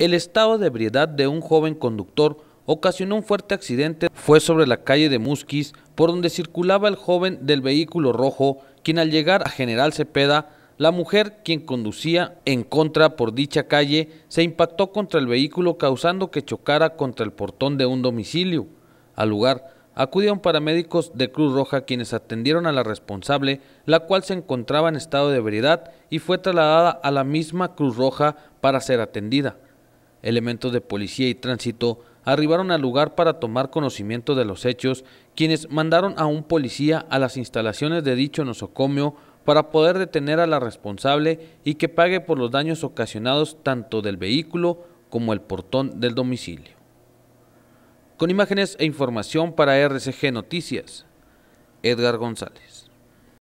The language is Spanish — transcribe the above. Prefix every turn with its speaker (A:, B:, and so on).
A: El estado de ebriedad de un joven conductor ocasionó un fuerte accidente. Fue sobre la calle de Musquis, por donde circulaba el joven del vehículo rojo, quien al llegar a General Cepeda, la mujer, quien conducía en contra por dicha calle, se impactó contra el vehículo causando que chocara contra el portón de un domicilio. Al lugar, acudieron paramédicos de Cruz Roja quienes atendieron a la responsable, la cual se encontraba en estado de ebriedad y fue trasladada a la misma Cruz Roja para ser atendida elementos de policía y tránsito arribaron al lugar para tomar conocimiento de los hechos, quienes mandaron a un policía a las instalaciones de dicho nosocomio para poder detener a la responsable y que pague por los daños ocasionados tanto del vehículo como el portón del domicilio. Con imágenes e información para RCG Noticias, Edgar González.